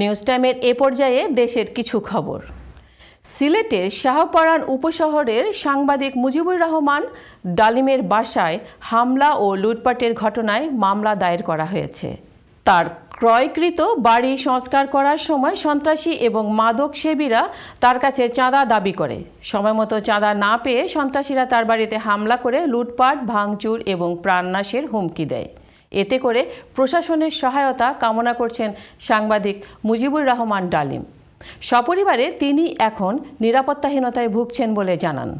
news টাইমের এ পর্যায়ে দেশের কিছু খবর সিলেটের শাহপাড়ান উপশহরের সাংবাদিক মুজিবুর রহমান ডালিমের বাসায় হামলা ও লুটপাটের ঘটনায় মামলা দায়ের করা হয়েছে তার ক্রয়কৃত বাড়ি সংস্কার করার সময় সন্ত্রাসী এবং মাদক সেবীরা তার কাছে চাঁদা দাবি করে সময়মতো চাঁদা না পেয়ে সন্ত্রাসীরা তার বাড়িতে হামলা করে লুটপাট ভাঙচুর এবং প্রাণনাশের হুমকি দেয় এতে করে প্রশাসনের সহায়তা কামনা করছেন সাংবাদিক মুজিবুর রহমান ডালিম সপরিবারে তিনি এখন নিরাপত্তাহীনতায় ভুগছেন বলে জানান